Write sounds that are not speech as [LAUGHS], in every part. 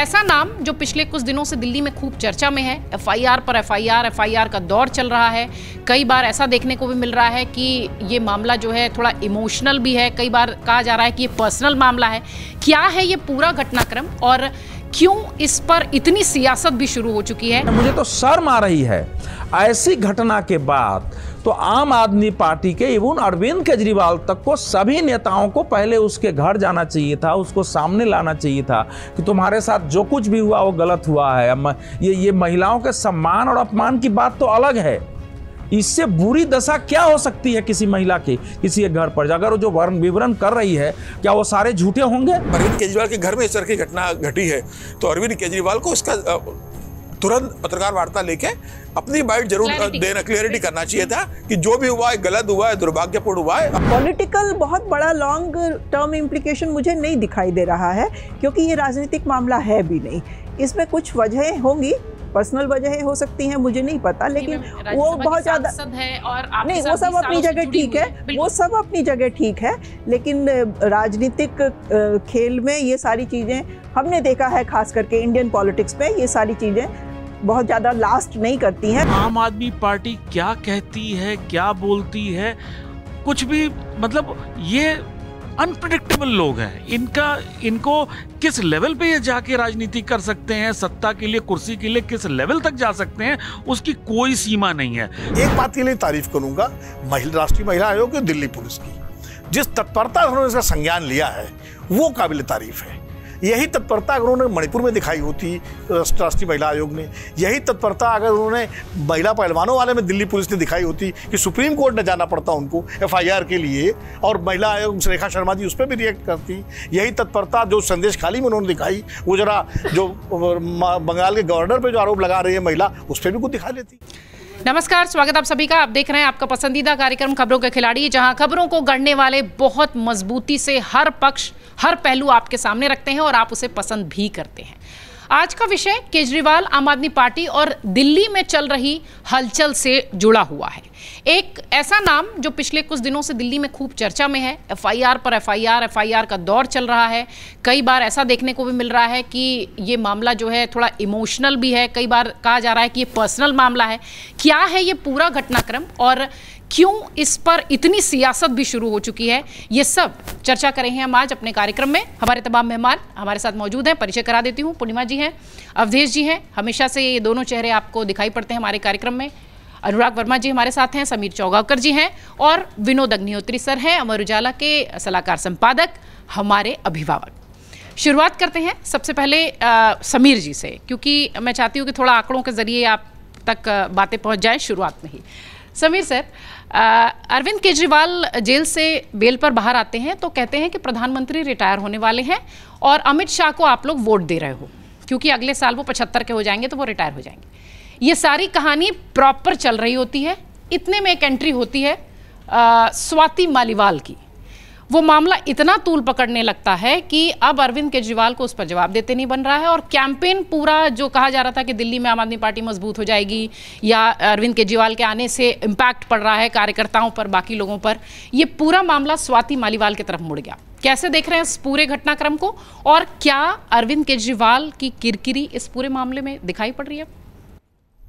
ऐसा नाम जो पिछले कुछ दिनों से दिल्ली में खूब चर्चा में है एफआईआर पर एफआईआर एफआईआर का दौर चल रहा है कई बार ऐसा देखने को भी मिल रहा है कि ये मामला जो है थोड़ा इमोशनल भी है कई बार कहा जा रहा है कि ये पर्सनल मामला है क्या है ये पूरा घटनाक्रम और क्यों इस पर इतनी सियासत भी शुरू हो चुकी है मुझे तो शर्म आ रही है ऐसी घटना के बाद तो आम आदमी पार्टी के इवन अरविंद केजरीवाल तक को सभी नेताओं को पहले उसके घर जाना चाहिए था उसको सामने लाना चाहिए था कि तुम्हारे साथ जो कुछ भी हुआ वो गलत हुआ है ये ये महिलाओं के सम्मान और अपमान की बात तो अलग है इससे बुरी दशा क्या हो सकती है किसी महिला की किसी एक घर पर अगर वो जो वर्ण विवरण कर रही है क्या वो सारे झूठे होंगे अरविंद केजरीवाल के घर में इस तरह की घटना घटी है तो अरविंद केजरीवाल को इसका तुरंत पत्रकार वार्ता लेके अपनी बाइट जरूर देना क्लियरिटी करना चाहिए था कि जो भी हुआ है गलत हुआ है दुर्भाग्यपूर्ण हुआ है पॉलिटिकल बहुत बड़ा लॉन्ग टर्म इम्प्लीकेशन मुझे नहीं दिखाई दे रहा है क्योंकि ये राजनीतिक मामला है भी नहीं इसमें कुछ वजहें होंगी पर्सनल वजह हो सकती है मुझे नहीं पता लेकिन नहीं वो बहुत ज्यादा नहीं वो सब अपनी जगह ठीक है वो सब अपनी जगह ठीक है लेकिन राजनीतिक खेल में ये सारी चीजें हमने देखा है खास करके इंडियन पॉलिटिक्स में ये सारी चीजें बहुत ज़्यादा लास्ट नहीं करती हैं आम आदमी पार्टी क्या कहती है क्या बोलती है कुछ भी मतलब ये अनप्रडिक्टेबल लोग हैं इनका इनको किस लेवल पे ये जाके राजनीति कर सकते हैं सत्ता के लिए कुर्सी के लिए किस लेवल तक जा सकते हैं उसकी कोई सीमा नहीं है एक बात के लिए तारीफ करूंगा महिला राष्ट्रीय महिला आयोग दिल्ली पुलिस की जिस तत्परता उन्होंने इसका संज्ञान लिया है वो काबिल तारीफ है यही तत्परता अगर उन्होंने मणिपुर में दिखाई होती तो राष्ट्रीय महिला आयोग ने यही तत्परता अगर उन्होंने महिला पहलवानों वाले में दिल्ली पुलिस ने दिखाई होती कि सुप्रीम कोर्ट ने जाना पड़ता उनको एफ के लिए और महिला आयोग रेखा शर्मा जी उस पर भी रिएक्ट करती यही तत्परता जो संदेश खाली में उन्होंने दिखाई वो जरा जो बंगाल के गवर्नर पर जो आरोप लगा रही है महिला उस पर भी कुछ दिखा लेती नमस्कार स्वागत आप सभी का आप देख रहे हैं आपका पसंदीदा कार्यक्रम खबरों के खिलाड़ी जहां खबरों को गढ़ने वाले बहुत मजबूती से हर पक्ष हर पहलू आपके सामने रखते हैं और आप उसे पसंद भी करते हैं आज का विषय केजरीवाल आम आदमी पार्टी और दिल्ली में चल रही हलचल से जुड़ा हुआ है एक ऐसा नाम जो पिछले कुछ दिनों से दिल्ली में खूब चर्चा में है एफआईआर पर एफआईआर एफआईआर का दौर चल रहा है कई बार ऐसा देखने को भी मिल रहा है कि ये मामला जो है थोड़ा इमोशनल भी है कई बार कहा जा रहा है कि ये पर्सनल मामला है क्या है ये पूरा घटनाक्रम और क्यों इस पर इतनी सियासत भी शुरू हो चुकी है ये सब चर्चा करें हैं हम आज अपने कार्यक्रम में हमारे तमाम मेहमान हमारे साथ मौजूद हैं परिचय करा देती हूँ पूर्णिमा जी हैं अवधेश जी हैं हमेशा से ये दोनों चेहरे आपको दिखाई पड़ते हैं हमारे कार्यक्रम में अनुराग वर्मा जी हमारे साथ हैं समीर चौगावकर जी हैं और विनोद अग्निहोत्री सर हैं अमर उजाला के सलाहकार संपादक हमारे अभिभावक शुरुआत करते हैं सबसे पहले आ, समीर जी से क्योंकि मैं चाहती हूँ कि थोड़ा आंकड़ों के ज़रिए आप तक बातें पहुँच जाएँ शुरुआत में ही समीर सर अरविंद केजरीवाल जेल से बेल पर बाहर आते हैं तो कहते हैं कि प्रधानमंत्री रिटायर होने वाले हैं और अमित शाह को आप लोग वोट दे रहे हो क्योंकि अगले साल वो पचहत्तर के हो जाएंगे तो वो रिटायर हो जाएंगे ये सारी कहानी प्रॉपर चल रही होती है इतने में एक एंट्री होती है स्वाति मालीवाल की वो मामला इतना तूल पकड़ने लगता है कि अब अरविंद केजरीवाल को उस पर जवाब देते नहीं बन रहा है और कैंपेन पूरा जो कहा जा रहा था कि दिल्ली में आम आदमी पार्टी मजबूत हो जाएगी या अरविंद केजरीवाल के आने से इम्पैक्ट पड़ रहा है कार्यकर्ताओं पर बाकी लोगों पर ये पूरा मामला स्वाति मालीवाल की तरफ मुड़ गया कैसे देख रहे हैं इस पूरे घटनाक्रम को और क्या अरविंद केजरीवाल की किरकिरी इस पूरे मामले में दिखाई पड़ रही है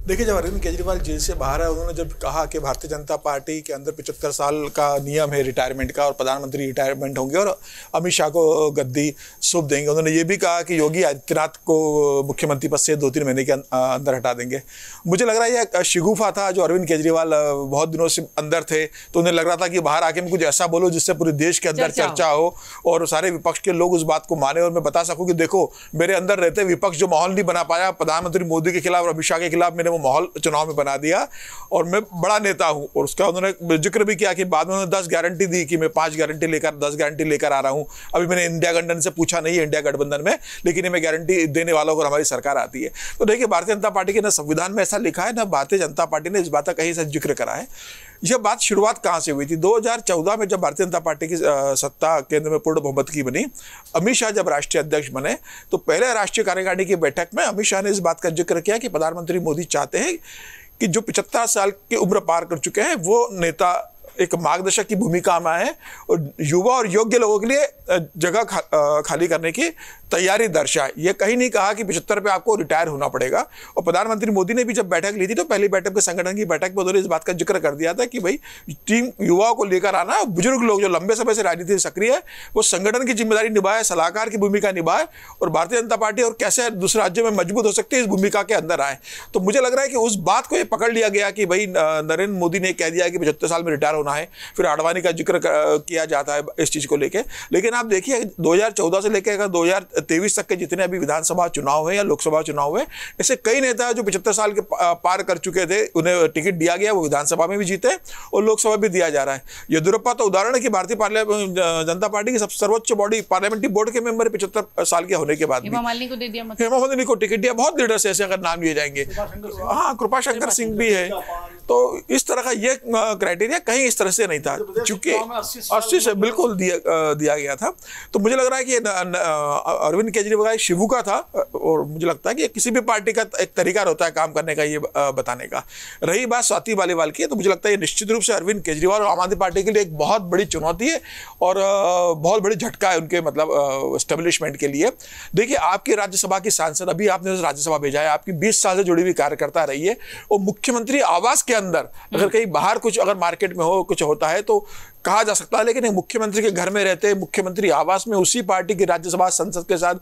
देखिए जब अरविंद केजरीवाल जेल से बाहर है उन्होंने जब कहा कि भारतीय जनता पार्टी के अंदर पिचहत्तर साल का नियम है रिटायरमेंट का और प्रधानमंत्री रिटायरमेंट होंगे और अमित शाह को गद्दी सौंप देंगे उन्होंने ये भी कहा कि योगी आदित्यनाथ को मुख्यमंत्री पद से दो तीन महीने के अं-, अंदर हटा देंगे मुझे लग रहा है यह शिगुफा था जो अरविंद केजरीवाल बहुत दिनों से अंदर थे तो उन्हें लग रहा था कि बाहर आके मैं कुछ ऐसा बोलो जिससे पूरे देश के अंदर चर्चा हो और सारे विपक्ष के लोग उस बात को माने और मैं बता सकूँ कि देखो मेरे अंदर रहते विपक्ष जो माहौल नहीं बना पाया प्रधानमंत्री मोदी के खिलाफ और अमित शाह के खिलाफ मेरे उन्होंने वो माहौल चुनाव में बना दिया और मैं बड़ा नेता हूँ और उसका उन्होंने जिक्र भी किया कि बाद में उन्होंने दस गारंटी दी कि मैं पाँच गारंटी लेकर दस गारंटी लेकर आ रहा हूँ अभी मैंने इंडिया गठबंधन से पूछा नहीं इंडिया गठबंधन में लेकिन मैं गारंटी देने वालों को हमारी सरकार आती है तो देखिए भारतीय जनता पार्टी के ना संविधान में ऐसा लिखा है ना भारतीय जनता पार्टी ने इस बात का कहीं से जिक्र करा है यह बात शुरुआत कहाँ से हुई थी 2014 में जब भारतीय जनता पार्टी की सत्ता केंद्र में पूर्ण बहुमत की बनी अमित शाह जब राष्ट्रीय अध्यक्ष बने तो पहले राष्ट्रीय कार्यकारिणी की बैठक में अमित शाह ने इस बात का जिक्र किया कि प्रधानमंत्री मोदी चाहते हैं कि जो पिछहत्तर साल की उम्र पार कर चुके हैं वो नेता एक मार्गदर्शक की भूमिका में आए और युवा और योग्य लोगों के लिए जगह खा, खाली करने की तैयारी दर्शाए ये कहीं नहीं कहा कि पिछहत्तर पे आपको रिटायर होना पड़ेगा और प्रधानमंत्री मोदी ने भी जब बैठक ली थी तो पहली बैठक के संगठन की बैठक में उन्होंने इस बात का जिक्र कर दिया था कि भाई टीम युवाओं को लेकर आना बुजुर्ग लोग जो लंबे समय से राजनीति में सक्रिय है वो संगठन की जिम्मेदारी निभाए सलाहकार की भूमिका निभाए और भारतीय जनता पार्टी और कैसे दूसरे राज्यों में मजबूत हो सकती है इस भूमिका के अंदर आए तो मुझे लग रहा है कि उस बात को ये पकड़ लिया गया कि भाई नरेंद्र मोदी ने कह दिया कि पचहत्तर साल में रिटायर होना है फिर आडवाणी का जिक्र किया जाता है इस चीज़ को लेकर लेकिन आप देखिए 2014 से लेकर अगर दो तक के जितने अभी विधानसभा चुनाव हुए या लोकसभा चुनाव हुए ऐसे कई नेता जो पिछहत्तर साल के पार कर चुके थे उन्हें टिकट दिया गया वो विधानसभा में भी जीते और लोकसभा भी दिया जा रहा है येदुरप्पा तो उदाहरण है कि भारतीय जनता पार्टी की सबसे सर्वोच्च बॉडी पार्लियामेंट्री बोर्ड के मेंबर पिछहत्तर साल के होने के बाद हेमा मालिनी को टिकट दिया बहुत लीडर्स ऐसे अगर नाम लिए जाएंगे हाँ कृपाशंकर सिंह भी है तो इस तरह का ये क्राइटेरिया कहीं इस तरह से नहीं था चूंकि अस्सी से मतलब बिल्कुल दिया दिया गया था तो मुझे लग रहा है कि अरविंद केजरीवाल शिवू का था और मुझे लगता है कि किसी भी पार्टी का एक तरीका होता है काम करने का ये बताने का रही बात स्वाति बालीवाल की तो मुझे लगता है ये निश्चित रूप से अरविंद केजरीवाल और आम आदमी पार्टी के लिए एक बहुत बड़ी चुनौती है और बहुत बड़ी झटका है उनके मतलब स्टेब्लिशमेंट के लिए देखिए आपकी राज्यसभा की सांसद अभी आपने राज्यसभा भेजा है आपकी बीस साल से जुड़ी हुई कार्यकर्ता रही है और मुख्यमंत्री आवास के अंदर अगर हम्म। कहीं बाहर कुछ अगर मार्केट में हो कुछ होता है तो कहा जा सकता है लेकिन मुख्यमंत्री के घर में रहते मुख्यमंत्री आवास में उसी पार्टी की राज्यसभा संसद के साथ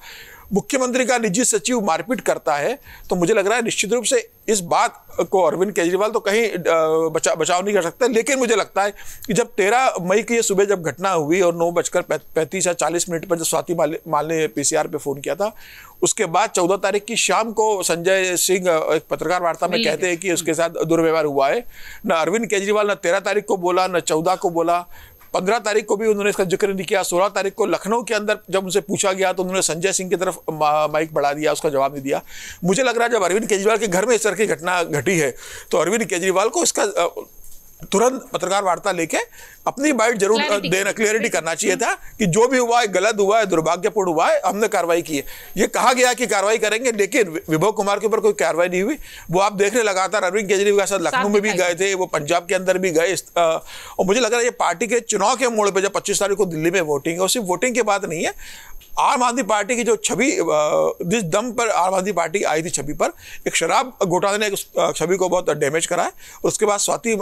मुख्यमंत्री का निजी सचिव मारपीट करता है तो मुझे लग रहा है निश्चित रूप से इस बात को अरविंद केजरीवाल तो कहीं बचा बचाव नहीं कर सकते लेकिन मुझे लगता है कि जब तेरह मई की सुबह जब घटना हुई और नौ बजकर पैंतीस या चालीस मिनट पर जब स्वाति माल ने पी पे फ़ोन किया था उसके बाद चौदह तारीख की शाम को संजय सिंह एक पत्रकार वार्ता में कहते हैं कि उसके साथ दुर्व्यवहार हुआ है न अरविंद केजरीवाल न तेरह तारीख को बोला न चौदह को बोला पंद्रह तारीख को भी उन्होंने इसका जिक्र नहीं किया सोलह तारीख को लखनऊ के अंदर जब उनसे पूछा गया तो उन्होंने संजय सिंह की तरफ माइक बढ़ा दिया उसका जवाब नहीं दिया मुझे लग रहा है जब अरविंद केजरीवाल के घर में इस तरह की घटना घटी है तो अरविंद केजरीवाल को इसका तुरंत पत्रकार वार्ता लेके अपनी बाइट जरूर देना क्लियरिटी करना चाहिए था कि जो भी हुआ है गलत हुआ है दुर्भाग्यपूर्ण हुआ है हमने कार्रवाई की है ये कहा गया कि कार्रवाई करेंगे लेकिन विभव कुमार के ऊपर कोई कार्रवाई नहीं हुई वो आप देख रहे लगातार अरविंद केजरीवाल के साथ लखनऊ में भी गए थे वो पंजाब के अंदर भी गए और मुझे लग रहा है ये पार्टी के चुनाव के मोड़ पर जब पच्चीस तारीख को दिल्ली में वोटिंग है और सिर्फ वोटिंग की बात नहीं है आम आदमी पार्टी की जो छवि जिस दम पर आम आदमी पार्टी आई थी छवि पर एक शराब घोटाले ने छवि को बहुत डैमेज करा है उसके बाद स्वाति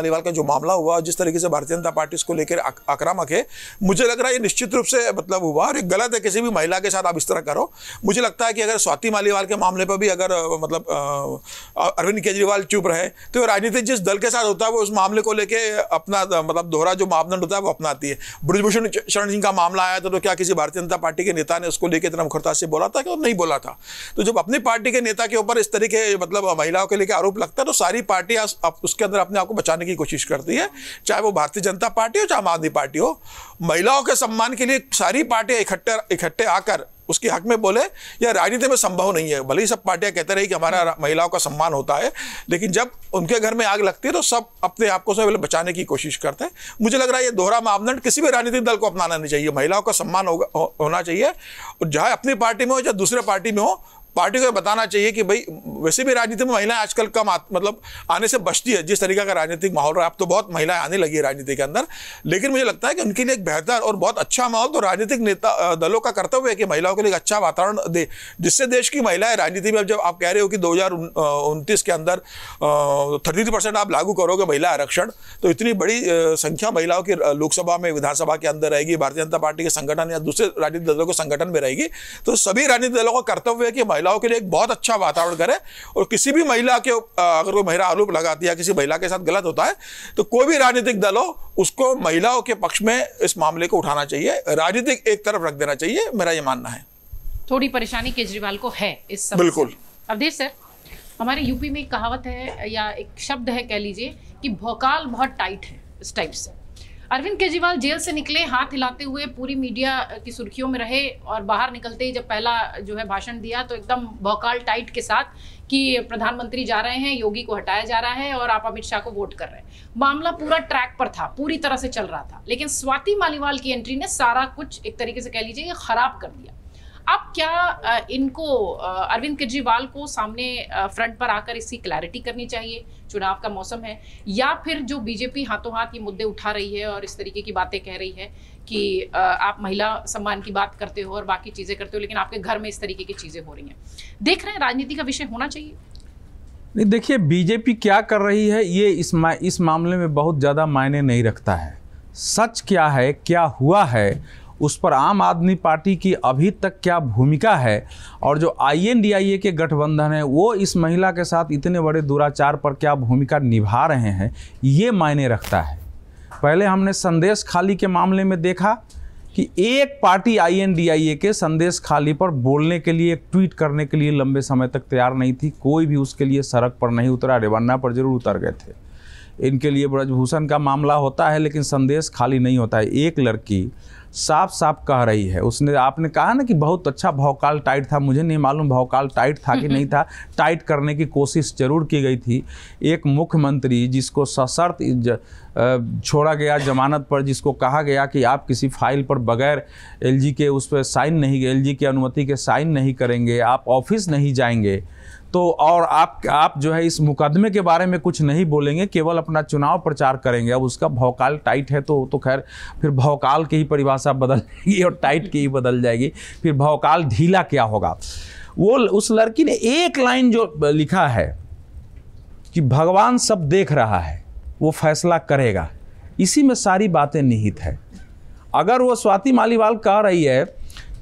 मालीवाल का जो मामला हुआ जिस तरीके से भारतीय जनता पार्टी इसको लेकर आक्रामक है मुझे लग रहा है ये निश्चित रूप से मतलब हुआ और ये गलत है किसी भी महिला के साथ आप इस तरह करो मुझे लगता है कि अगर स्वाति मालीवाल के मामले पर भी अगर मतलब अरविंद केजरीवाल चुप रहे तो राजनीति जिस दल के साथ होता है वो उस मामले को लेकर अपना मतलब दोहरा जो मापदंड होता है वो अपनाती है ब्रजभूषण शरण सिंह का मामला आया था तो क्या किसी भारतीय जनता पार्टी के नेता ने उसको लेकर इतना मुखरता से बोला था कि नहीं बोला था तो जब अपनी पार्टी के नेता के ऊपर इस तरीके मतलब महिलाओं के लेकर आरोप लगता है तो सारी पार्टी उसके अंदर अपने आप को बचाने की की कोशिश करती है चाहे वो भारतीय जनता पार्टी हो चाहे आम आदमी पार्टी हो महिलाओं के सम्मान के लिए सारी पार्टियां इकट्ठे इकट्ठे आकर उसके हक में बोले या राजनीति में संभव नहीं है भले ही सब पार्टियां कहते रही कि हमारा हम्म। महिलाओं का सम्मान होता है लेकिन जब उनके घर में आग लगती है तो सब अपने आप को सब बचाने की कोशिश करते हैं मुझे लग रहा है ये दोहरा मापदंड किसी भी राजनीतिक दल को अपनाना नहीं चाहिए महिलाओं का सम्मान होगा होना चाहिए और चाहे अपनी पार्टी में हो चाहे दूसरे पार्टी में हो पार्टी को बताना चाहिए कि भाई वैसे भी राजनीति में महिलाएं आजकल कम आ, मतलब आने से बचती है जिस तरीका का राजनीतिक माहौल रहा अब तो बहुत महिलाएं आने लगी है राजनीति के अंदर लेकिन मुझे लगता है कि उनके लिए एक बेहतर और बहुत अच्छा माहौल तो राजनीतिक नेता दलों का कर्तव्य है कि महिलाओं के लिए अच्छा वातावरण दे जिससे देश की महिलाएं राजनीति में अब जब आप कह रहे हो कि दो के अंदर थर्टी आप लागू करोगे महिला आरक्षण तो इतनी बड़ी संख्या महिलाओं की लोकसभा में विधानसभा के अंदर रहेगी भारतीय जनता पार्टी के संगठन या दूसरे राजनीतिक दलों के संगठन में रहेगी तो सभी राजनीतिक दलों का कर्तव्य है कि महिलाओं के लिए एक बहुत अच्छा वातावरण करे और किसी भी महिला के अगर कोई महिला आरोप लगाती है किसी महिला के साथ गलत होता है तो कोई भी राजनीतिक दल हो उसको महिलाओं के पक्ष में इस मामले को उठाना चाहिए राजनीतिक एक तरफ रख देना चाहिए मेरा ये मानना है थोड़ी परेशानी केजरीवाल को है इस सब बिल्कुल अवधेश सर हमारे यूपी में एक कहावत है या एक शब्द है कह लीजिए कि भोकाल बहुत टाइट है इस टाइप से अरविंद केजरीवाल जेल से निकले हाथ हिलाते हुए पूरी मीडिया की सुर्खियों में रहे और बाहर निकलते ही जब पहला जो है भाषण दिया तो एकदम भौकाल टाइट के साथ कि प्रधानमंत्री जा रहे हैं योगी को हटाया जा रहा है और आप अमित शाह को वोट कर रहे हैं मामला पूरा ट्रैक पर था पूरी तरह से चल रहा था लेकिन स्वाति मालीवाल की एंट्री ने सारा कुछ एक तरीके से कह लीजिए खराब कर दिया आप क्या इनको अरविंद केजरीवाल को सामने फ्रंट पर आकर इसकी क्लैरिटी करनी चाहिए चुनाव का मौसम है या फिर जो बीजेपी हाथों हाथ ये मुद्दे उठा रही है और इस तरीके की बातें कह रही है कि आप महिला सम्मान की बात करते हो और बाकी चीज़ें करते हो लेकिन आपके घर में इस तरीके की चीज़ें हो रही हैं देख रहे हैं राजनीति का विषय होना चाहिए नहीं देखिए बीजेपी क्या कर रही है ये इस मा, इस मामले में बहुत ज़्यादा मायने नहीं रखता है सच क्या है क्या हुआ है उस पर आम आदमी पार्टी की अभी तक क्या भूमिका है और जो आई के गठबंधन है वो इस महिला के साथ इतने बड़े दुराचार पर क्या भूमिका निभा रहे हैं ये मायने रखता है पहले हमने संदेश खाली के मामले में देखा कि एक पार्टी आईएनडीआईए के संदेश खाली पर बोलने के लिए ट्वीट करने के लिए लंबे समय तक तैयार नहीं थी कोई भी उसके लिए सड़क पर नहीं उतरा रेवन्ना पर जरूर उतर गए थे इनके लिए ब्रजभूषण का मामला होता है लेकिन संदेश खाली नहीं होता है एक लड़की साफ साफ कह रही है उसने आपने कहा ना कि बहुत अच्छा भौकाल टाइट था मुझे नहीं मालूम भौकाल टाइट था कि नहीं था टाइट करने की कोशिश जरूर की गई थी एक मुख्यमंत्री जिसको सशर्त छोड़ा गया जमानत पर जिसको कहा गया कि आप किसी फाइल पर बगैर एलजी के उस पर साइन नहीं एलजी की अनुमति के साइन नहीं करेंगे आप ऑफिस नहीं जाएंगे तो और आप आप जो है इस मुकदमे के बारे में कुछ नहीं बोलेंगे केवल अपना चुनाव प्रचार करेंगे अब उसका भौकाल टाइट है तो तो खैर फिर भौकाल की ही परिभाषा बदल जाएगी और टाइट की ही बदल जाएगी फिर भौकाल ढीला क्या होगा वो उस लड़की ने एक लाइन जो लिखा है कि भगवान सब देख रहा है वो फैसला करेगा इसी में सारी बातें निहित है अगर वो स्वाति मालीवाल कह रही है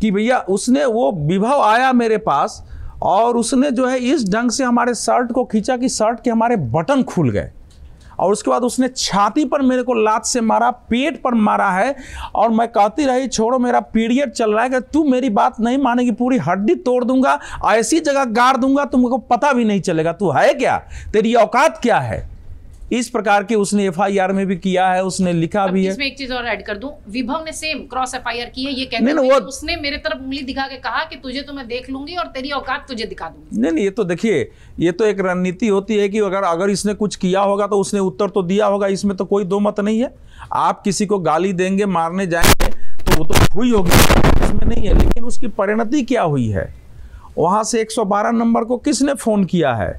कि भैया उसने वो विभव आया मेरे पास और उसने जो है इस ढंग से हमारे शर्ट को खींचा कि शर्ट के हमारे बटन खुल गए और उसके बाद उसने छाती पर मेरे को लात से मारा पेट पर मारा है और मैं कहती रही छोड़ो मेरा पीरियड चल रहा है कि तू मेरी बात नहीं मानेगी पूरी हड्डी तोड़ दूंगा ऐसी जगह गाड़ दूंगा तुमको पता भी नहीं चलेगा तू है क्या तेरी औकात क्या है इस प्रकार के उसने एफआईआर में भी किया है उसने लिखा भी है एक चीज और ऐड कर दू विभव ने सेम क्रॉस एफआईआर की है ये कहते हैं उसने मेरे तरफ उंगली दिखा के कहा कि तुझे तो मैं देख लूंगी और तेरी औकात तुझे दिखा दूंगी नहीं नहीं ये तो देखिए ये तो एक रणनीति होती है कि अगर अगर इसने कुछ किया होगा तो उसने उत्तर तो दिया होगा इसमें तो कोई दो मत नहीं है आप किसी को गाली देंगे मारने जाएंगे तो वो तो हुई होगी इसमें नहीं है लेकिन उसकी परिणति क्या हुई है वहां से 112 नंबर को किसने फोन किया है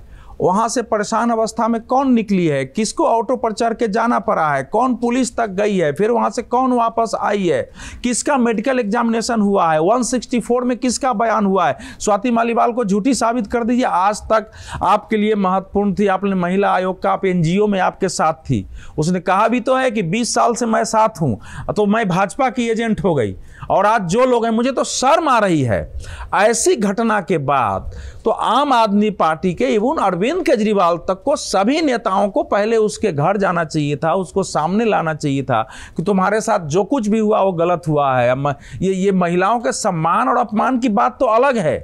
वहाँ से परेशान अवस्था में कौन निकली है किसको ऑटो पर चढ़ के जाना पड़ा है कौन पुलिस तक गई है फिर वहाँ से कौन वापस आई है किसका मेडिकल एग्जामिनेशन हुआ है 164 में किसका बयान हुआ है स्वाति मालीवाल को झूठी साबित कर दीजिए आज तक आपके लिए महत्वपूर्ण थी आपने महिला आयोग का आप एन में आपके साथ थी उसने कहा भी तो है कि बीस साल से मैं साथ हूँ तो मैं भाजपा की एजेंट हो गई और आज जो लोग हैं मुझे तो शर्म आ रही है ऐसी घटना के बाद तो आम आदमी पार्टी के इवन अरविंद केजरीवाल तक को सभी नेताओं को पहले उसके घर जाना चाहिए था उसको सामने लाना चाहिए था कि तुम्हारे साथ जो कुछ भी हुआ वो गलत हुआ है ये ये महिलाओं के सम्मान और अपमान की बात तो अलग है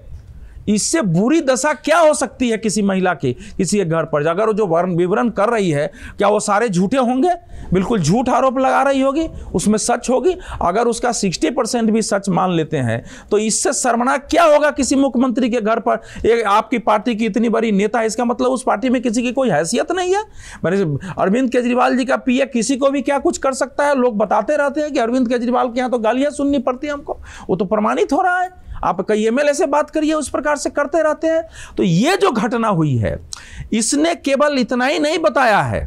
इससे बुरी दशा क्या हो सकती है किसी महिला की किसी एक घर पर अगर वो जो वर्ण विवरण कर रही है क्या वो सारे झूठे होंगे बिल्कुल झूठ आरोप लगा रही होगी उसमें सच होगी अगर उसका सिक्सटी परसेंट भी सच मान लेते हैं तो इससे शर्मनाक क्या होगा किसी मुख्यमंत्री के घर पर एक आपकी पार्टी की इतनी बड़ी नेता है इसका मतलब उस पार्टी में किसी की कोई हैसियत नहीं है मैंने अरविंद केजरीवाल जी का पी किसी को भी क्या कुछ कर सकता है लोग बताते रहते हैं कि अरविंद केजरीवाल के यहाँ तो गालियाँ सुननी पड़ती है हमको वो तो प्रमाणित हो रहा है आप कई एम से बात करिए उस प्रकार से करते रहते हैं तो ये जो घटना हुई है इसने केवल इतना ही नहीं बताया है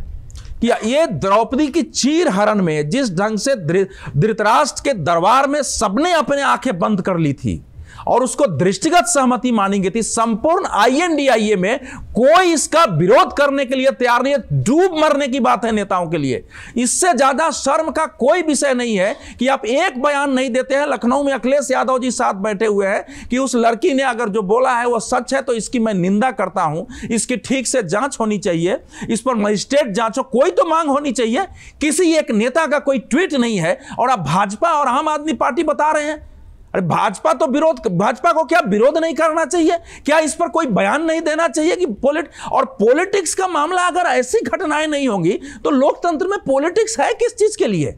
कि ये द्रौपदी की चीर हरण में जिस ढंग से धृतराष्ट्र के दरबार में सबने अपने आंखें बंद कर ली थी और उसको दृष्टिगत सहमति मानी गई थी संपूर्ण आईएनडीआईए में कोई इसका विरोध करने के लिए तैयार नहीं है डूब मरने की बात है नेताओं के लिए इससे ज्यादा शर्म का कोई विषय नहीं है कि आप एक बयान नहीं देते हैं लखनऊ में अखिलेश यादव जी साथ बैठे हुए हैं कि उस लड़की ने अगर जो बोला है वह सच है तो इसकी मैं निंदा करता हूं इसकी ठीक से जांच होनी चाहिए इस पर मजिस्ट्रेट जांच हो कोई तो मांग होनी चाहिए किसी एक नेता का कोई ट्वीट नहीं है और आप भाजपा और आम आदमी पार्टी बता रहे हैं अरे भाजपा तो विरोध भाजपा को क्या विरोध नहीं करना चाहिए क्या इस पर कोई बयान नहीं देना चाहिए कि पोलिट और पॉलिटिक्स का मामला अगर ऐसी घटनाएं नहीं होंगी तो लोकतंत्र में पॉलिटिक्स है किस चीज के लिए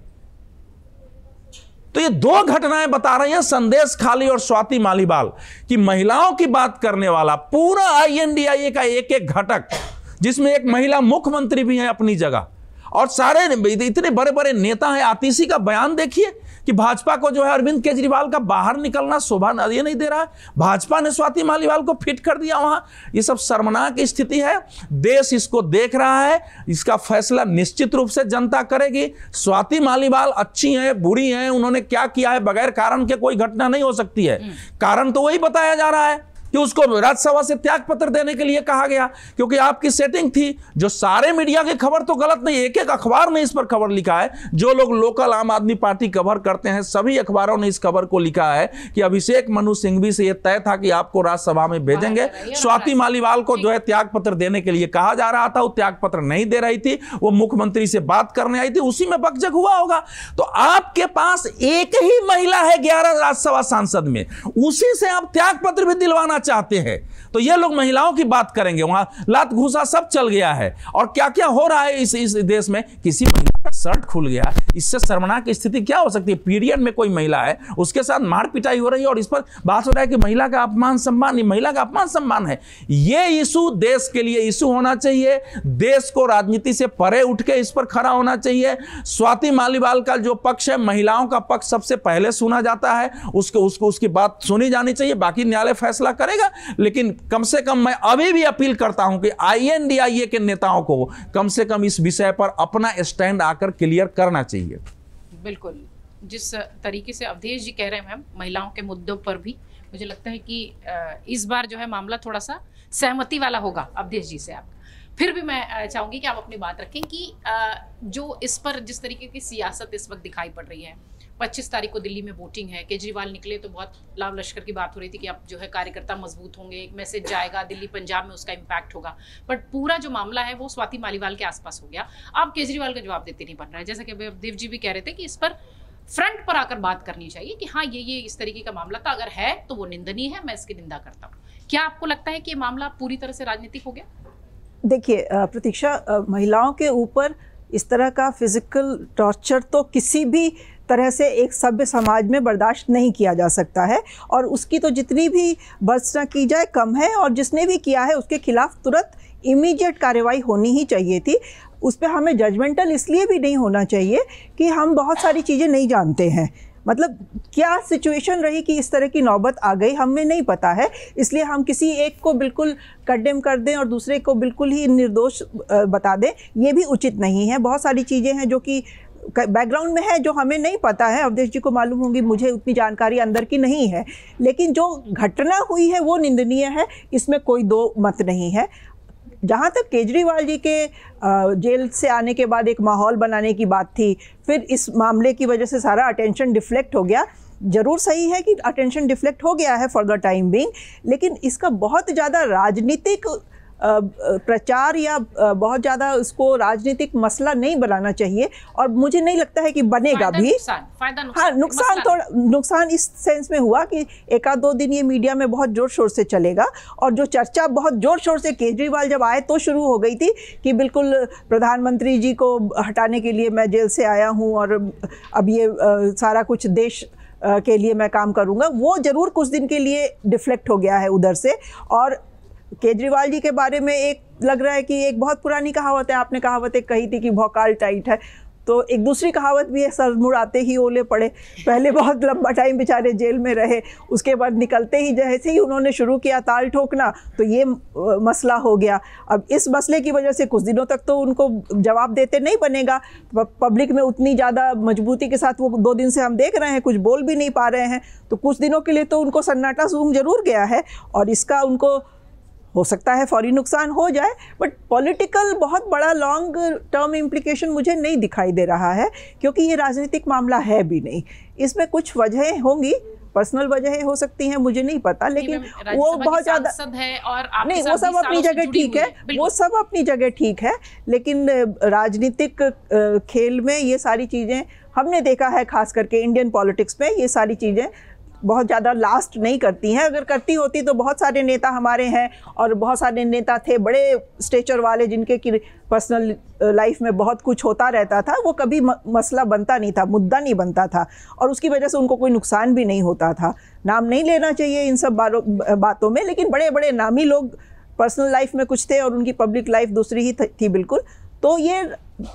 तो ये दो घटनाएं बता रही हैं संदेश खाली और स्वाति मालीवाल कि महिलाओं की बात करने वाला पूरा आईएनडीआईए का एक एक घटक जिसमें एक महिला मुख्यमंत्री भी है अपनी जगह और सारे इतने बड़े बड़े नेता हैं आतिशी का बयान देखिए कि भाजपा को जो है अरविंद केजरीवाल का बाहर निकलना शोभा ये नहीं दे रहा है भाजपा ने स्वाति मालीवाल को फिट कर दिया वहां ये सब शर्मनाक स्थिति है देश इसको देख रहा है इसका फैसला निश्चित रूप से जनता करेगी स्वाति मालीवाल अच्छी है बुरी है उन्होंने क्या किया है बगैर कारण के कोई घटना नहीं हो सकती है हम्म। कारण तो वही बताया जा रहा है कि उसको राज्यसभा से त्याग पत्र देने के लिए कहा गया क्योंकि आपकी सेटिंग थी जो सारे मीडिया की खबर तो गलत नहीं एक एक अखबार ने इस पर खबर लिखा है जो लोग लोकल आम आदमी पार्टी कवर करते हैं सभी अखबारों ने इस खबर को लिखा है कि अभिषेक मनु सिंघवी से यह तय था कि आपको राज्यसभा में भेजेंगे स्वाति मालीवाल को जो है त्याग पत्र देने के लिए कहा जा रहा था वो त्याग पत्र नहीं दे रही थी वो मुख्यमंत्री से बात करने आई थी उसी में बगजग हुआ होगा तो आपके पास एक ही महिला है ग्यारह राज्यसभा सांसद में उसी से आप त्याग पत्र भी दिलवाना करना चाहते हैं तो ये लोग महिलाओं की बात करेंगे वहां लात घुसा सब चल गया है और क्या क्या हो रहा है इस इस देश में किसी महिला का शर्ट खुल गया इससे शर्मनाक स्थिति क्या हो सकती है पीरियड में कोई महिला है उसके साथ मार पिटाई हो रही है और इस पर बात हो रहा है कि महिला का अपमान सम्मान ये महिला का अपमान सम्मान है ये इशू देश के लिए इशू होना चाहिए देश को राजनीति से परे उठ के इस पर खड़ा होना चाहिए स्वाति मालीवाल का जो पक्ष है महिलाओं का पक्ष सबसे पहले सुना जाता है उसको उसको उसकी बात सुनी जानी चाहिए बाकी न्यायालय फैसला करे करेगा लेकिन कम से कम मैं अभी भी अपील करता हूं कि आईएनडीआईए के नेताओं को कम से कम इस विषय पर अपना स्टैंड आकर क्लियर करना चाहिए बिल्कुल जिस तरीके से अवधेश जी कह रहे हैं मैम महिलाओं के मुद्दों पर भी मुझे लगता है कि इस बार जो है मामला थोड़ा सा सहमति वाला होगा अवधेश जी से आप फिर भी मैं चाहूंगी कि आप अपनी बात रखें कि जो इस पर जिस तरीके की सियासत इस वक्त दिखाई पड़ रही है पच्चीस तारीख को दिल्ली में वोटिंग है केजरीवाल निकले तो बहुत लाभ लश्कर की बात हो रही थी कि अब जो है कार्यकर्ता मजबूत होंगे एक मैसेज जाएगा दिल्ली पंजाब में उसका इम्पैक्ट होगा बट पूरा जो मामला है वो स्वाति मालीवाल के आसपास हो गया अब केजरीवाल का जवाब देते नहीं बन रहा है जैसा कि देव जी भी कह रहे थे कि इस पर फ्रंट पर आकर बात करनी चाहिए कि हाँ ये ये इस तरीके का मामला था अगर है तो वो निंदनीय है मैं इसकी निंदा करता हूँ क्या आपको लगता है कि ये मामला पूरी तरह से राजनीतिक हो गया देखिए प्रतीक्षा महिलाओं के ऊपर इस तरह का फिजिकल टॉर्चर तो किसी भी तरह से एक सभ्य समाज में बर्दाश्त नहीं किया जा सकता है और उसकी तो जितनी भी बर्सना की जाए कम है और जिसने भी किया है उसके खिलाफ तुरंत इमीडिएट कार्रवाई होनी ही चाहिए थी उस पर हमें जजमेंटल इसलिए भी नहीं होना चाहिए कि हम बहुत सारी चीज़ें नहीं जानते हैं मतलब क्या सिचुएशन रही कि इस तरह की नौबत आ गई हमें नहीं पता है इसलिए हम किसी एक को बिल्कुल कंडेम कर दें और दूसरे को बिल्कुल ही निर्दोष बता दें ये भी उचित नहीं है बहुत सारी चीज़ें हैं जो कि बैकग्राउंड में है जो हमें नहीं पता है अवधेश जी को मालूम होंगी मुझे उतनी जानकारी अंदर की नहीं है लेकिन जो घटना हुई है वो निंदनीय है इसमें कोई दो मत नहीं है जहाँ तक केजरीवाल जी के जेल से आने के बाद एक माहौल बनाने की बात थी फिर इस मामले की वजह से सारा अटेंशन डिफ्लेक्ट हो गया जरूर सही है कि अटेंशन डिफ्लेक्ट हो गया है फॉर द टाइम बीइंग लेकिन इसका बहुत ज़्यादा राजनीतिक प्रचार या बहुत ज़्यादा उसको राजनीतिक मसला नहीं बनाना चाहिए और मुझे नहीं लगता है कि बनेगा भी हाँ नुकसान थोड़ा नुकसान इस सेंस में हुआ कि एक आध दो दिन ये मीडिया में बहुत ज़ोर शोर से चलेगा और जो चर्चा बहुत ज़ोर शोर से केजरीवाल जब आए तो शुरू हो गई थी कि बिल्कुल प्रधानमंत्री जी को हटाने के लिए मैं जेल से आया हूँ और अब ये सारा कुछ देश के लिए मैं काम करूँगा वो ज़रूर कुछ दिन के लिए डिफ्लेक्ट हो गया है उधर से और केजरीवाल जी के बारे में एक लग रहा है कि एक बहुत पुरानी कहावत है आपने कहावत एक कही थी कि भौकाल टाइट है तो एक दूसरी कहावत भी है सर मुड़ाते ही ओले पड़े पहले बहुत लंबा टाइम बेचारे जेल में रहे उसके बाद निकलते ही जैसे ही उन्होंने शुरू किया ताल ठोकना तो ये मसला हो गया अब इस मसले की वजह से कुछ दिनों तक तो उनको जवाब देते नहीं बनेगा पब्लिक में उतनी ज़्यादा मजबूती के साथ वो दो दिन से हम देख रहे हैं कुछ बोल भी नहीं पा रहे हैं तो कुछ दिनों के लिए तो उनको सन्नाटा सूंघ जरूर गया है और इसका उनको हो सकता है फौरी नुकसान हो जाए बट पॉलिटिकल बहुत बड़ा लॉन्ग टर्म इम्प्लीकेशन मुझे नहीं दिखाई दे रहा है क्योंकि ये राजनीतिक मामला है भी नहीं इसमें कुछ वजहें होंगी पर्सनल वजहें हो सकती हैं मुझे नहीं पता लेकिन वो बहुत ज्यादा है और नहीं वो सब अपनी जगह ठीक है वो सब अपनी जगह ठीक है लेकिन राजनीतिक खेल में ये सारी चीजें हमने देखा है खास करके इंडियन पॉलिटिक्स में ये सारी चीजें बहुत ज़्यादा लास्ट नहीं करती हैं अगर करती होती तो बहुत सारे नेता हमारे हैं और बहुत सारे नेता थे बड़े स्टेचर वाले जिनके कि पर्सनल लाइफ में बहुत कुछ होता रहता था वो कभी मसला बनता नहीं था मुद्दा नहीं बनता था और उसकी वजह से उनको कोई नुकसान भी नहीं होता था नाम नहीं लेना चाहिए इन सब बातों में लेकिन बड़े बड़े नामी लोग पर्सनल लाइफ में कुछ थे और उनकी पब्लिक लाइफ दूसरी ही थी बिल्कुल तो ये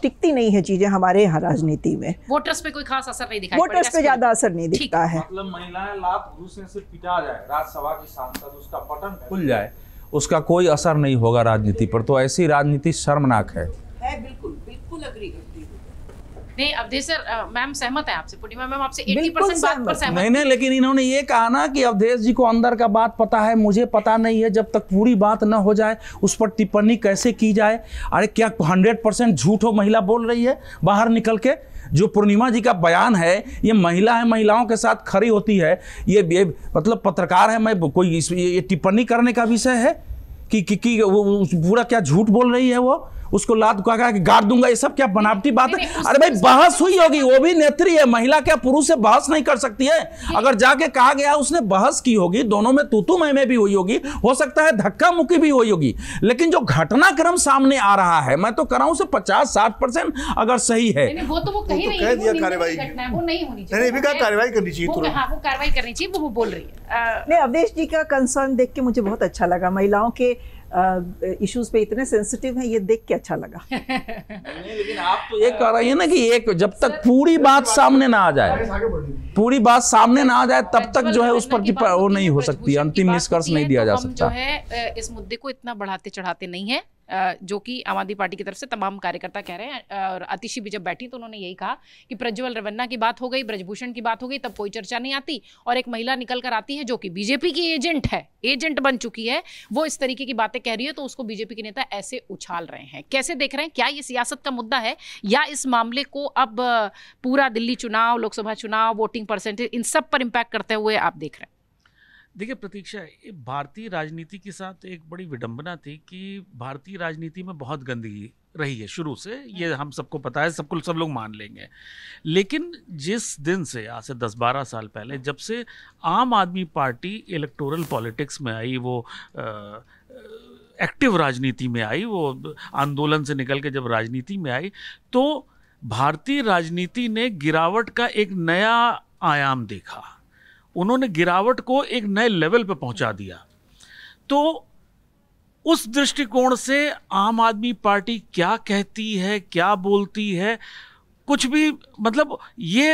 टिकती नहीं है चीजें हमारे यहाँ राजनीति में वोटर्स पे कोई खास असर नहीं दिखा वोटर्स पे ज्यादा असर नहीं दिखता है मतलब महिलाएं लाभ पुरुष से पिटा जाए राज्यसभा की सांसद उसका बटन खुल जाए उसका कोई असर नहीं होगा राजनीति पर तो ऐसी राजनीति शर्मनाक है बिल्कुल बिल्कुल अग्री नहीं लेकिन इन्होंने ये कहा ना कि अवधेश जी को अंदर का बात पता है मुझे पता नहीं है जब तक पूरी बात न हो जाए उस पर टिप्पणी कैसे की जाए अरे क्या हंड्रेड परसेंट झूठ हो महिला बोल रही है बाहर निकल के जो पूर्णिमा जी का बयान है ये महिला है महिलाओं के साथ खड़ी होती है ये, ये मतलब पत्रकार है मैं कोई ये टिप्पणी करने का विषय है कि कि, कि वो पूरा क्या झूठ बोल रही है वो उसको लात का कि गाड़ दूंगा ये सब क्या बनावटी बात है अरे भाई बहस हुई होगी वो भी नेत्री है महिला क्या पुरुष से बहस नहीं कर सकती है अगर जाके कहा गया उसने बहस की होगी दोनों में तूतु में, में भी हुई होगी हो सकता है धक्का मुक्की भी हुई होगी लेकिन जो घटनाक्रम सामने आ रहा है मैं तो कर रहा हूं पचास साठ परसेंट अगर सही है अवधेश जी का कंसर्न देख के मुझे बहुत अच्छा लगा महिलाओं के इश्यूज पे इतने सेंसिटिव हैं ये देख के अच्छा लगा [LAUGHS] लेकिन आप तो ये कह रही है ना कि एक जब तक पूरी बात सामने तो ना आ जाए पूरी बात सामने ना आ जाए तब तक जो है उस पर मतलब वो नहीं हो सकती अंतिम निष्कर्ष नहीं दिया तो जा सकता है इस मुद्दे को इतना बढ़ाते चढ़ाते नहीं है जो कि आम आदमी पार्टी की तरफ से तमाम कार्यकर्ता कह रहे हैं और अतिशी भी जब बैठी तो उन्होंने यही कहा कि प्रज्वल रवन्ना की बात हो गई ब्रजभूषण की बात हो गई तब कोई चर्चा नहीं आती और एक महिला निकल कर आती है जो कि बीजेपी की एजेंट है एजेंट बन चुकी है वो इस तरीके की बातें कह रही है तो उसको बीजेपी के नेता ऐसे उछाल रहे हैं कैसे देख रहे हैं क्या ये सियासत का मुद्दा है या इस मामले को अब पूरा दिल्ली चुनाव लोकसभा चुनाव वोटिंग परसेंटेज इन सब पर इम्पैक्ट करते हुए आप देख रहे हैं देखिए प्रतीक्षा भारतीय राजनीति के साथ एक बड़ी विडंबना थी कि भारतीय राजनीति में बहुत गंदगी रही है शुरू से ये हाँ। हम सबको पता है सबको सब लोग मान लेंगे लेकिन जिस दिन से आज से दस बारह साल पहले जब से आम आदमी पार्टी इलेक्टोरल पॉलिटिक्स में आई वो आ, आ, एक्टिव राजनीति में आई वो आंदोलन से निकल के जब राजनीति में आई तो भारतीय राजनीति ने गिरावट का एक नया आयाम देखा उन्होंने गिरावट को एक नए लेवल पर पहुंचा दिया तो उस दृष्टिकोण से आम आदमी पार्टी क्या कहती है क्या बोलती है कुछ भी मतलब ये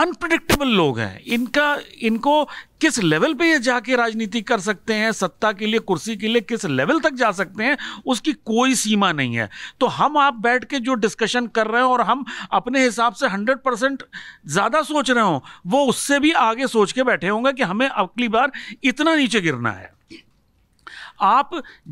अनप्रडिक्टेबल लोग हैं इनका इनको किस लेवल पे ये जाके राजनीति कर सकते हैं सत्ता के लिए कुर्सी के लिए किस लेवल तक जा सकते हैं उसकी कोई सीमा नहीं है तो हम आप बैठ के जो डिस्कशन कर रहे हो और हम अपने हिसाब से 100 परसेंट ज़्यादा सोच रहे हो वो उससे भी आगे सोच के बैठे होंगे कि हमें अगली बार इतना नीचे गिरना है आप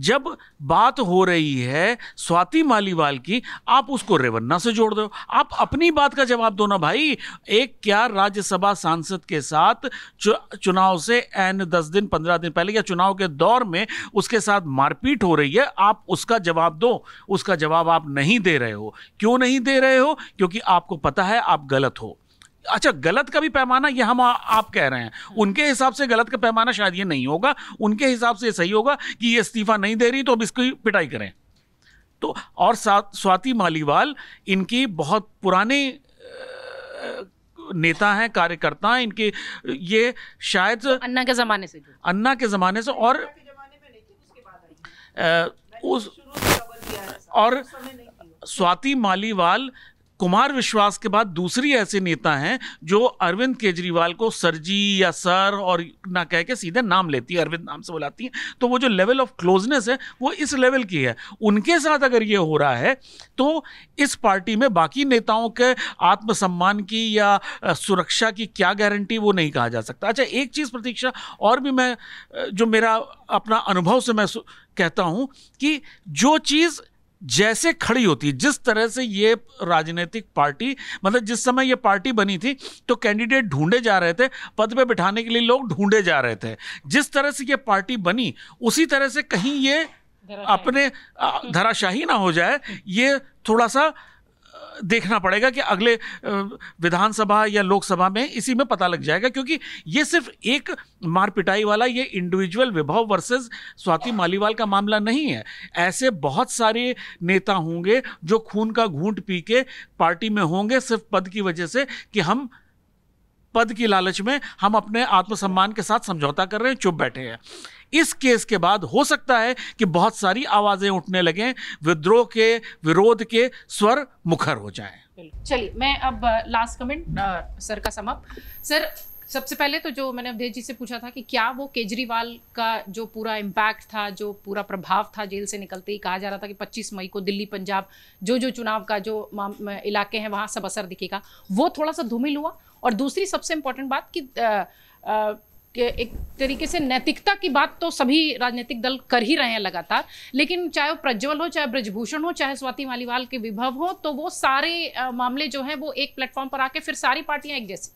जब बात हो रही है स्वाति मालीवाल की आप उसको रेवन्ना से जोड़ दो आप अपनी बात का जवाब दो ना भाई एक क्या राज्यसभा सांसद के साथ चु, चुनाव से एन दस दिन पंद्रह दिन पहले या चुनाव के दौर में उसके साथ मारपीट हो रही है आप उसका जवाब दो उसका जवाब आप नहीं दे रहे हो क्यों नहीं दे रहे हो क्योंकि आपको पता है आप गलत हो अच्छा गलत का भी पैमाना ये हम आ, आप कह रहे हैं हम्म। उनके हिसाब से गलत का पैमाना शायद ये नहीं होगा उनके हिसाब से सही होगा कि ये इस्तीफा नहीं दे रही तो अब इसकी पिटाई करें तो और स्वाति मालीवाल इनकी बहुत पुराने नेता हैं कार्यकर्ता हैं इनके ये शायद तो अन्ना के ज़माने से अन्ना के ज़माने से और उस और स्वाति मालीवाल कुमार विश्वास के बाद दूसरी ऐसे नेता हैं जो अरविंद केजरीवाल को सर जी या सर और ना कह के सीधे नाम लेती है अरविंद नाम से बुलाती हैं तो वो जो लेवल ऑफ क्लोजनेस है वो इस लेवल की है उनके साथ अगर ये हो रहा है तो इस पार्टी में बाकी नेताओं के आत्मसम्मान की या सुरक्षा की क्या गारंटी वो नहीं कहा जा सकता अच्छा एक चीज़ प्रतीक्षा और भी मैं जो मेरा अपना अनुभव से मैं कहता हूँ कि जो चीज़ जैसे खड़ी होती जिस तरह से ये राजनीतिक पार्टी मतलब जिस समय ये पार्टी बनी थी तो कैंडिडेट ढूंढे जा रहे थे पद पे बिठाने के लिए लोग ढूंढे जा रहे थे जिस तरह से ये पार्टी बनी उसी तरह से कहीं ये अपने धराशाही ना हो जाए ये थोड़ा सा देखना पड़ेगा कि अगले विधानसभा या लोकसभा में इसी में पता लग जाएगा क्योंकि ये सिर्फ एक मारपिटाई वाला ये इंडिविजुअल विभव वर्सेस स्वाति मालीवाल का मामला नहीं है ऐसे बहुत सारे नेता होंगे जो खून का घूंट पी के पार्टी में होंगे सिर्फ पद की वजह से कि हम पद की लालच में हम अपने आत्मसम्मान के साथ समझौता कर रहे हैं चुप बैठे हैं इस केस के बाद हो सकता है कि बहुत सारी आवाजें उठने लगें विद्रोह के विरोध के स्वर मुखर हो जाए चलिए मैं अब लास्ट कमेंट सर का समाप्त सर सबसे पहले तो जो मैंने अवधेश जी से पूछा था कि क्या वो केजरीवाल का जो पूरा इम्पैक्ट था जो पूरा प्रभाव था जेल से निकलते ही कहा जा रहा था कि 25 मई को दिल्ली पंजाब जो जो चुनाव का जो इलाके हैं वहाँ सब असर दिखेगा वो थोड़ा सा धूमिल हुआ और दूसरी सबसे इम्पोर्टेंट बात कि आ, आ, एक तरीके से नैतिकता की बात तो सभी राजनीतिक दल कर ही रहे हैं लगातार लेकिन चाहे वो प्रज्वल हो चाहे ब्रजभूषण हो चाहे स्वाति मालीवाल के विभव हो तो वो सारे मामले जो हैं वो एक प्लेटफॉर्म पर आके फिर सारी पार्टियां एक जैसी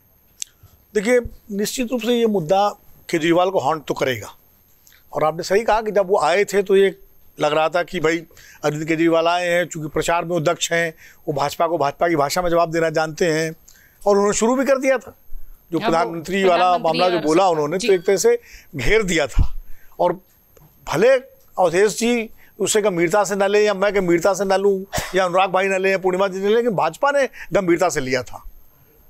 देखिए निश्चित रूप से ये मुद्दा केजरीवाल को हॉन्ट तो करेगा और आपने सही कहा कि जब वो आए थे तो ये लग रहा था कि भाई अरविंद केजरीवाल आए हैं चूँकि प्रचार में वो दक्ष हैं वो भाजपा को भाजपा की भाषा में जवाब देना जानते हैं और उन्होंने शुरू भी कर दिया था जो प्रधानमंत्री वाला मामला जो बोला उन्होंने तो एक तरह से घेर दिया था और भले अवधेश जी उसे गंभीरता से न लें या मैं गंभीरता से न लूँ या अनुराग भाई न लें या पूर्णिमा जी न लें लेकिन भाजपा ने गंभीरता से लिया था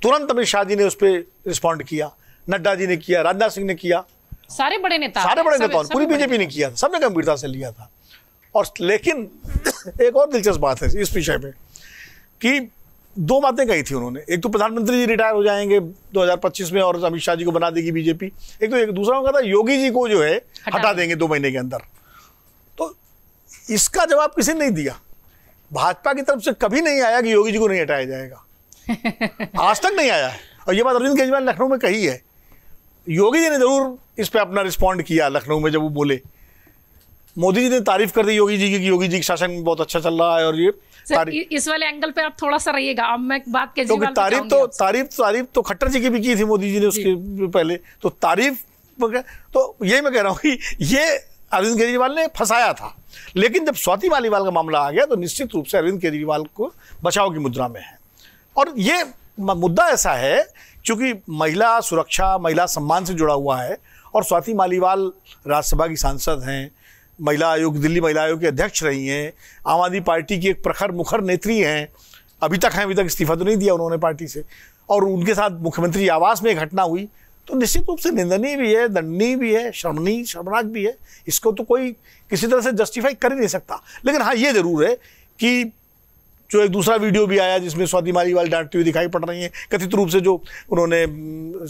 तुरंत अमित शाह जी ने उस पर रिस्पॉन्ड किया नड्डा जी ने किया राजनाथ सिंह ने किया सारे बड़े नेता सारे बड़े नेता पूरी बीजेपी ने किया सबने गंभीरता से लिया था और लेकिन [COUGHS] एक और दिलचस्प बात है इस विषय में कि दो बातें कही थी उन्होंने एक तो प्रधानमंत्री जी रिटायर हो जाएंगे 2025 में और अमित शाह जी को बना देगी बीजेपी एक तो एक दूसरा कहा था योगी जी को जो है हटा, हटा देंगे दो महीने के अंदर तो इसका जवाब किसी ने नहीं दिया भाजपा की तरफ से कभी नहीं आया कि योगी जी को नहीं हटाया जाएगा [LAUGHS] आज तक नहीं आया है और ये बात अरविंद केजरीवाल लखनऊ में कही है योगी जी ने जरूर इस पर अपना रिस्पॉन्ड किया लखनऊ में जब वो बोले मोदी जी ने तारीफ कर दी योगी जी की योगी जी का शासन बहुत अच्छा चल रहा है और ये इस वाले एंगल पे आप थोड़ा सा रहिएगा अब मैं बात केजरीवाल क्योंकि तारीफ तो तारीफ तारीफ तो खट्टर जी की भी की थी मोदी जी ने उसके पहले तो तारीफ तो यही मैं कह रहा हूँ कि ये अरविंद केजरीवाल ने फंसाया था लेकिन जब स्वाति मालीवाल का मामला आ गया तो निश्चित रूप से अरविंद केजरीवाल को बचाव की मुद्रा में है और ये मुद्दा ऐसा है क्योंकि महिला सुरक्षा महिला सम्मान से जुड़ा हुआ है और स्वाति मालीवाल राज्यसभा की सांसद हैं महिला आयोग दिल्ली महिला आयोग के अध्यक्ष रही हैं आम आदमी पार्टी की एक प्रखर मुखर नेत्री हैं अभी तक हैं अभी तक इस्तीफा तो नहीं दिया उन्होंने पार्टी से और उनके साथ मुख्यमंत्री आवास में घटना हुई तो निश्चित रूप से निंदनीय भी है दंडनीय भी है शर्मनीय शर्मनाक भी है इसको तो कोई किसी तरह से जस्टिफाई कर ही नहीं सकता लेकिन हाँ ये ज़रूर है कि जो एक दूसरा वीडियो भी आया जिसमें स्वाति मालीवाल डांटती हुई दिखाई पड़ रही है कथित रूप से जो उन्होंने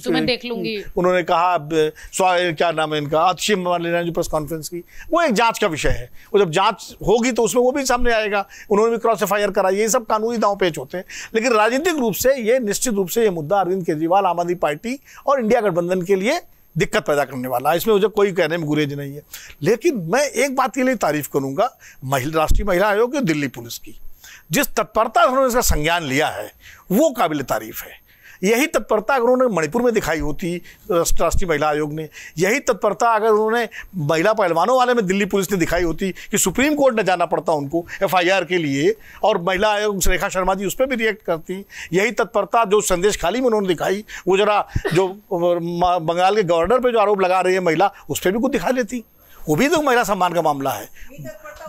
तो देख लूंगी उन्होंने कहा क्या नाम है इनका अतिशी ने जो प्रेस कॉन्फ्रेंस की वो एक जाँच का विषय है वो जब जाँच होगी तो उसमें वो भी सामने आएगा उन्होंने भी क्रॉस एफ कराई ये सब कानूनी दाव पेच होते हैं लेकिन राजनीतिक रूप से ये निश्चित रूप से ये मुद्दा अरविंद केजरीवाल आम आदमी पार्टी और इंडिया गठबंधन के लिए दिक्कत पैदा करने वाला है इसमें मुझे कोई कहने में गुरेज नहीं है लेकिन मैं एक बात के लिए तारीफ करूंगा महिला राष्ट्रीय महिला आयोग दिल्ली पुलिस की जिस तत्परता से उन्होंने इसका संज्ञान लिया है वो काबिल तारीफ है यही तत्परता अगर उन्होंने मणिपुर में दिखाई होती राष्ट्रीय महिला आयोग ने यही तत्परता अगर उन्होंने महिला पहलवानों वाले में दिल्ली पुलिस ने दिखाई होती कि सुप्रीम कोर्ट ने जाना पड़ता उनको एफआईआर के लिए और महिला आयोग रेखा शर्मा जी उस पर भी रिएक्ट करती यही तत्परता जो संदेश खाली में उन्होंने दिखाई वो जरा जो बंगाल के गवर्नर पर जो आरोप लगा रही है महिला उस पर भी कुछ दिखा लेती वो भी तो महिला सम्मान का मामला है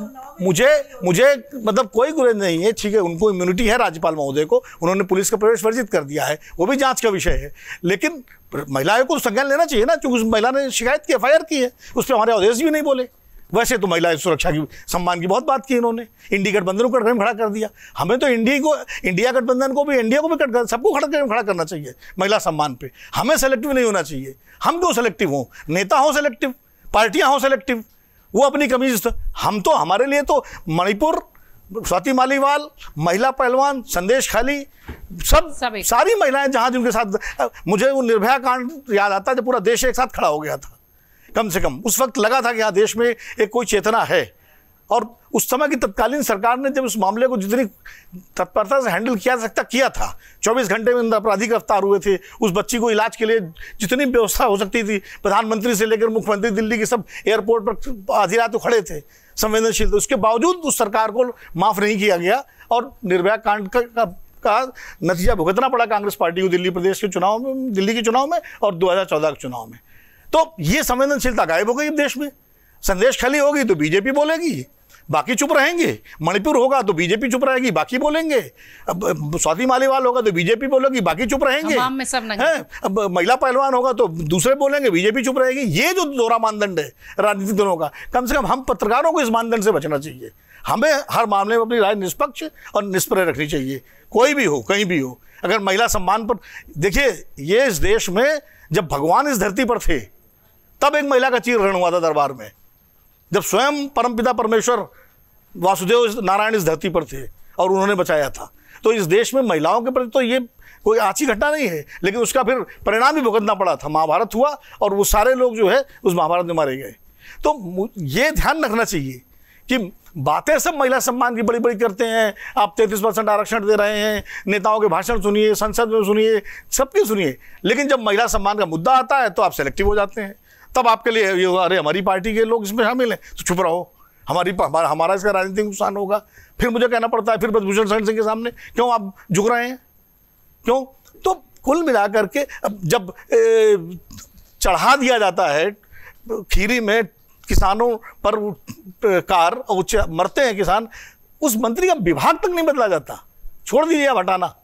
मुझे मुझे मतलब कोई गुरेज नहीं है ठीक है उनको इम्यूनिटी है राज्यपाल महोदय को उन्होंने पुलिस का प्रवेश वर्जित कर दिया है वो भी जांच का विषय है लेकिन महिलाओं को तो संज्ञान लेना चाहिए ना क्योंकि उस महिला ने शिकायत की एफ की है उस पर हमारे अवधेश भी नहीं बोले वैसे तो महिला सुरक्षा की सम्मान की बहुत बात की इन्होंने इंडी गठबंधन को कटघरे खड़ा कर दिया हमें तो इंडी को इंडिया गठबंधन को भी इंडिया को भी कट कर सबको खड़ा कर खड़ा करना चाहिए महिला सम्मान पे हमें सेलेक्टिव नहीं होना चाहिए हम क्यों सेलेक्टिव हों नेता हों सेलेक्टिव पार्टियाँ हों सेलेक्टिव वो अपनी कम्युनिस्ट हम तो हमारे लिए तो मणिपुर स्वाति मालीवाल महिला पहलवान संदेश खाली सब सारी महिलाएं जहां जिनके साथ मुझे वो निर्भया कांड याद आता जब पूरा देश एक साथ खड़ा हो गया था कम से कम उस वक्त लगा था कि हाँ देश में एक कोई चेतना है और उस समय की तत्कालीन सरकार ने जब उस मामले को जितनी तत्परता से हैंडल किया सकता किया था 24 घंटे में अपराधी गिरफ्तार हुए थे उस बच्ची को इलाज के लिए जितनी व्यवस्था हो सकती थी प्रधानमंत्री से लेकर मुख्यमंत्री दिल्ली के सब एयरपोर्ट पर आधी रात खड़े थे संवेदनशील थे उसके बावजूद उस सरकार को माफ़ नहीं किया गया और निर्भया कांड का, का का नतीजा भुगतना पड़ा कांग्रेस पार्टी को दिल्ली प्रदेश के चुनाव में दिल्ली के चुनाव में और दो के चुनाव में तो ये संवेदनशीलता गायब हो गई देश में संदेश खाली होगी तो बीजेपी बोलेगी बाकी चुप रहेंगे मणिपुर होगा तो बीजेपी चुप रहेगी बाकी बोलेंगे अब स्वाति मालीवाल होगा तो बीजेपी बोलेगी बाकी चुप रहेंगे में सब है अब महिला पहलवान होगा तो दूसरे बोलेंगे बीजेपी चुप रहेगी ये जो दोहरा मानदंड है राजनीतिक दलों का कम से कम हम पत्रकारों को इस मानदंड से बचना चाहिए हमें हर मामले में अपनी राय निष्पक्ष और निष्प्रय रखनी चाहिए कोई भी हो कहीं भी हो अगर महिला सम्मान पर देखिए ये इस देश में जब भगवान इस धरती पर थे तब एक महिला का चीर रण हुआ था दरबार में जब स्वयं परमपिता परमेश्वर वासुदेव नारायण इस धरती पर थे और उन्होंने बचाया था तो इस देश में महिलाओं के प्रति तो ये कोई अच्छी घटना नहीं है लेकिन उसका फिर परिणाम भी भुगतना पड़ा था महाभारत हुआ और वो सारे लोग जो है उस महाभारत में मारे गए तो ये ध्यान रखना चाहिए कि बातें सब महिला सम्मान की बड़ी बड़ी करते हैं आप तैंतीस परसेंट आरक्षण दे रहे हैं नेताओं के भाषण सुनिए संसद में सुनिए सबके सुनिए लेकिन जब महिला सम्मान का मुद्दा आता है तो आप सेलेक्टिव हो जाते हैं तब आपके लिए ये होगा अरे हमारी पार्टी के लोग इसमें शामिल हैं तो चुप रहो हमारी हमारा इसका राजनीतिक नुकसान होगा फिर मुझे कहना पड़ता है फिर बदभूषण शरण सिंह के सामने क्यों आप झुक रहे हैं क्यों तो कुल मिला के जब चढ़ा दिया जाता है खीरी में किसानों पर कार मरते हैं किसान उस मंत्री का विभाग तक नहीं बदला जाता छोड़ दीजिए आप हटाना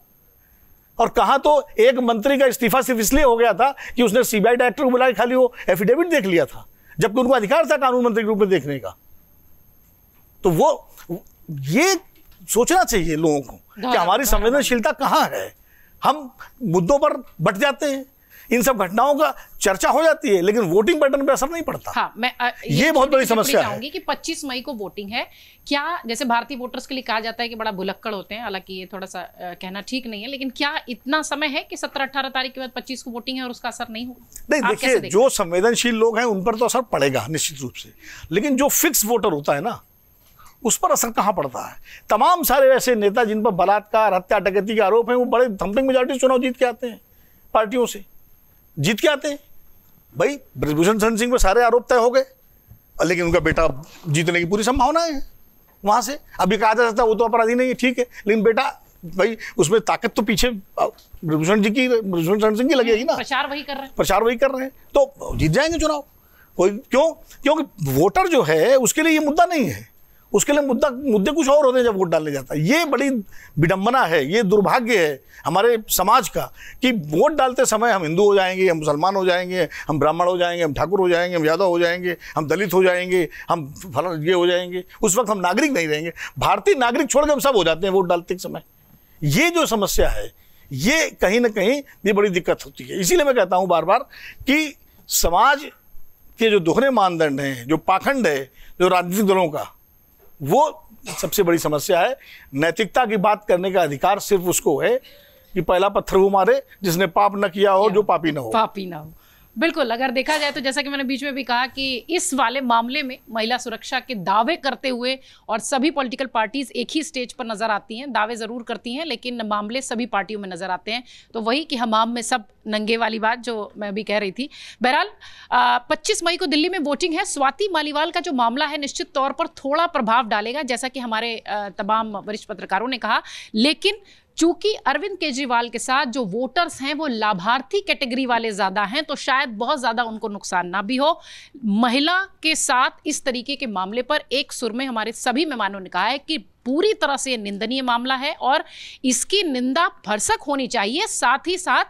और कहा तो एक मंत्री का इस्तीफा सिर्फ इसलिए हो गया था कि उसने सीबीआई डायरेक्टर को बुलाया खाली वो एफिडेविट देख लिया था जबकि उनको अधिकार था कानून मंत्री के रूप में देखने का तो वो ये सोचना चाहिए लोगों को कि हमारी संवेदनशीलता कहाँ है हम मुद्दों पर बट जाते हैं इन सब घटनाओं का चर्चा हो जाती है लेकिन वोटिंग पैटर्न पे असर नहीं पड़ता हाँ, मैं आ, ये, ये बहुत बड़ी समस्या है कि 25 मई को वोटिंग है क्या जैसे भारतीय वोटर्स के लिए कहा जाता है कि बड़ा भुलक्कड़ होते हैं हालांकि ये थोड़ा सा आ, कहना ठीक नहीं है लेकिन क्या इतना समय है कि सत्रह अठारह तारीख के बाद पच्चीस को वोटिंग है और उसका असर नहीं होगा नहीं देखिए जो संवेदनशील लोग हैं उन पर तो असर पड़ेगा निश्चित रूप से लेकिन जो फिक्स वोटर होता है ना उस पर असर कहां पड़ता है तमाम सारे ऐसे नेता जिन पर बलात्कार हत्या डकैती के आरोप हैं वो बड़े थम्पिंग मेजोरिटी चुनाव जीत के आते हैं पार्टियों से जीत के आते हैं भाई ब्रजभूषण शरण सिंह पर सारे आरोप तय हो गए लेकिन उनका बेटा जीतने की पूरी संभावना है वहाँ से अभी कहा जा सकता है वो तो अपराधी नहीं है ठीक है लेकिन बेटा भाई उसमें ताकत तो पीछे ब्रजभूषण जी की ब्रजभूषण शरण सिंह की लगेगी ना प्रचार वही कर रहे हैं प्रचार वही कर रहे हैं तो जीत जाएंगे चुनाव कोई क्यों क्योंकि वोटर जो है उसके लिए ये मुद्दा नहीं है उसके लिए मुद्दा मुद्दे कुछ और होते हैं जब वोट डालने जाता है ये बड़ी विडम्बना है ये दुर्भाग्य है हमारे समाज का कि वोट डालते समय हम हिंदू हो जाएंगे हम मुसलमान हो जाएंगे हम ब्राह्मण हो जाएंगे हम ठाकुर हो जाएंगे हम यादव हो जाएंगे हम दलित हो जाएंगे हम फल ये हो जाएंगे उस वक्त हम नागरिक नहीं रहेंगे भारतीय नागरिक छोड़ के हम सब हो जाते हैं वोट डालते समय ये जो समस्या है ये कहीं ना कहीं ये बड़ी दिक्कत होती है इसीलिए मैं कहता हूँ बार बार कि समाज के जो दोहरे मानदंड हैं जो पाखंड है जो राजनीतिक दलों का वो सबसे बड़ी समस्या है नैतिकता की बात करने का अधिकार सिर्फ उसको है कि पहला पत्थर वो मारे जिसने पाप न किया हो जो पापी ना हो पापी ना हो बिल्कुल अगर देखा जाए तो जैसा कि मैंने बीच में भी कहा कि इस वाले मामले में महिला सुरक्षा के दावे करते हुए और सभी पॉलिटिकल पार्टीज एक ही स्टेज पर नजर आती हैं दावे जरूर करती हैं लेकिन मामले सभी पार्टियों में नजर आते हैं तो वही कि हमाम में सब नंगे वाली बात जो मैं भी कह रही थी बहरहाल पच्चीस मई को दिल्ली में वोटिंग है स्वाति मालीवाल का जो मामला है निश्चित तौर पर थोड़ा प्रभाव डालेगा जैसा कि हमारे तमाम वरिष्ठ पत्रकारों ने कहा लेकिन चूंकि अरविंद केजरीवाल के साथ जो वोटर्स हैं वो लाभार्थी कैटेगरी वाले ज़्यादा हैं तो शायद बहुत ज़्यादा उनको नुकसान ना भी हो महिला के साथ इस तरीके के मामले पर एक सुर में हमारे सभी मेहमानों ने कहा है कि पूरी तरह से निंदनीय मामला है और इसकी निंदा भरसक होनी चाहिए साथ ही साथ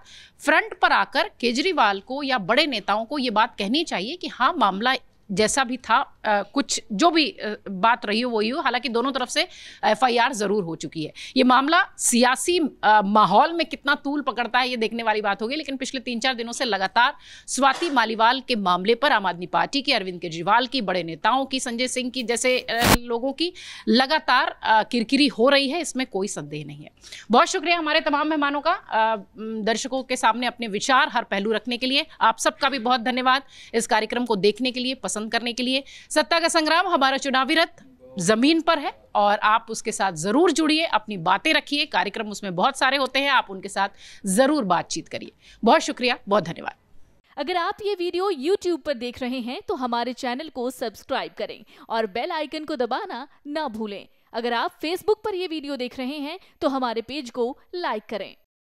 फ्रंट पर आकर केजरीवाल को या बड़े नेताओं को ये बात कहनी चाहिए कि हाँ मामला जैसा भी था आ, कुछ जो भी आ, बात रही हो वही हो हालांकि दोनों तरफ से एफआईआर ज़रूर हो चुकी है ये मामला सियासी माहौल में कितना तूल पकड़ता है ये देखने वाली बात होगी लेकिन पिछले तीन चार दिनों से लगातार स्वाति मालीवाल के मामले पर आम आदमी पार्टी की अरविंद केजरीवाल की बड़े नेताओं की संजय सिंह की जैसे लोगों की लगातार किरकिरी हो रही है इसमें कोई संदेह नहीं है बहुत शुक्रिया हमारे तमाम मेहमानों का दर्शकों के सामने अपने विचार हर पहलू रखने के लिए आप सबका भी बहुत धन्यवाद इस कार्यक्रम को देखने के लिए पसंद पसंद करने के लिए सत्ता का संग्राम हमारा चुनावी रथ ज़मीन पर है और आप उसके साथ ज़रूर जुड़िए अपनी बातें रखिए कार्यक्रम उसमें बहुत सारे होते हैं आप उनके साथ ज़रूर बातचीत करिए बहुत शुक्रिया बहुत धन्यवाद अगर आप ये वीडियो YouTube पर देख रहे हैं तो हमारे चैनल को सब्सक्राइब करें और बेल आइकन को दबाना ना भूलें अगर आप Facebook पर यह वीडियो देख रहे हैं तो हमारे पेज को लाइक करें